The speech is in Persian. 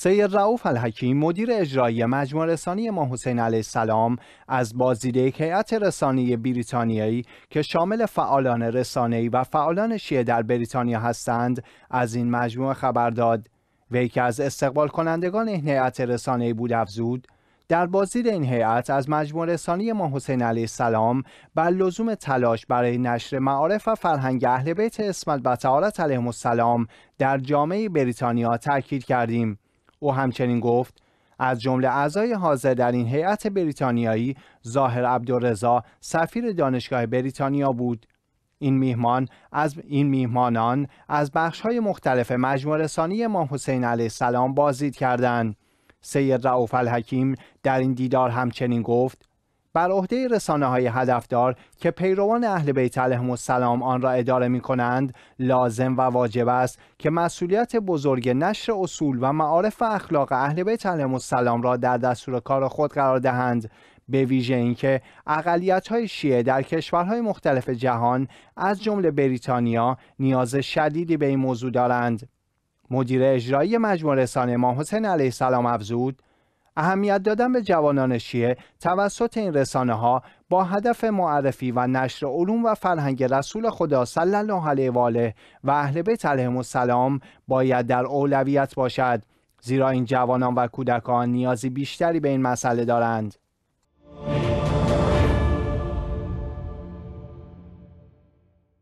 سید رعوف الحکیم مدیر اجرایی مجموع رسانی ما حسین علیه السلام از بازدیده هیئت رسانی بریتانیایی که شامل فعالان رسانه‌ای و فعالان شیعه در بریتانیا هستند از این مجموعه خبر داد وی که از استقبال کنندگان این هیئت رسانه بود افزود در بازدید این هیئت از مجموع رسانی ما حسین علیه السلام بر لزوم تلاش برای نشر معارف و فرهنگ اهل بیت اسمت و تعارت علیهم السلام در جامعه بریتانیا تاکید کردیم او همچنین گفت از جمله اعضای حاضر در این هیئت بریتانیایی ظاهر عبدالرضا سفیر دانشگاه بریتانیا بود این میهمان از این میهمانان از بخش های مختلف مجموع رسانی امام حسین علیه السلام بازدید کردند سید رعوف الحکیم در این دیدار همچنین گفت بر عهده رسانه های هدفدار که پیروان اهل بیت علیهم السلام آن را اداره می کنند لازم و واجب است که مسئولیت بزرگ نشر اصول و معارف اخلاق اهل بیت علیهم السلام را در دستور کار خود قرار دهند به ویژه اینکه های شیعه در کشورهای مختلف جهان از جمله بریتانیا نیاز شدیدی به این موضوع دارند. مدیر اجرایی مجموع رسانه ما حسین علیه السلام افزود اهمیت دادن به جوانان شیعه توسط این رسانه ها با هدف معرفی و نشر علوم و فرهنگ رسول خدا صلی الله علیه و آله و اهل بیت علیهم السلام باید در اولویت باشد زیرا این جوانان و کودکان نیازی بیشتری به این مسئله دارند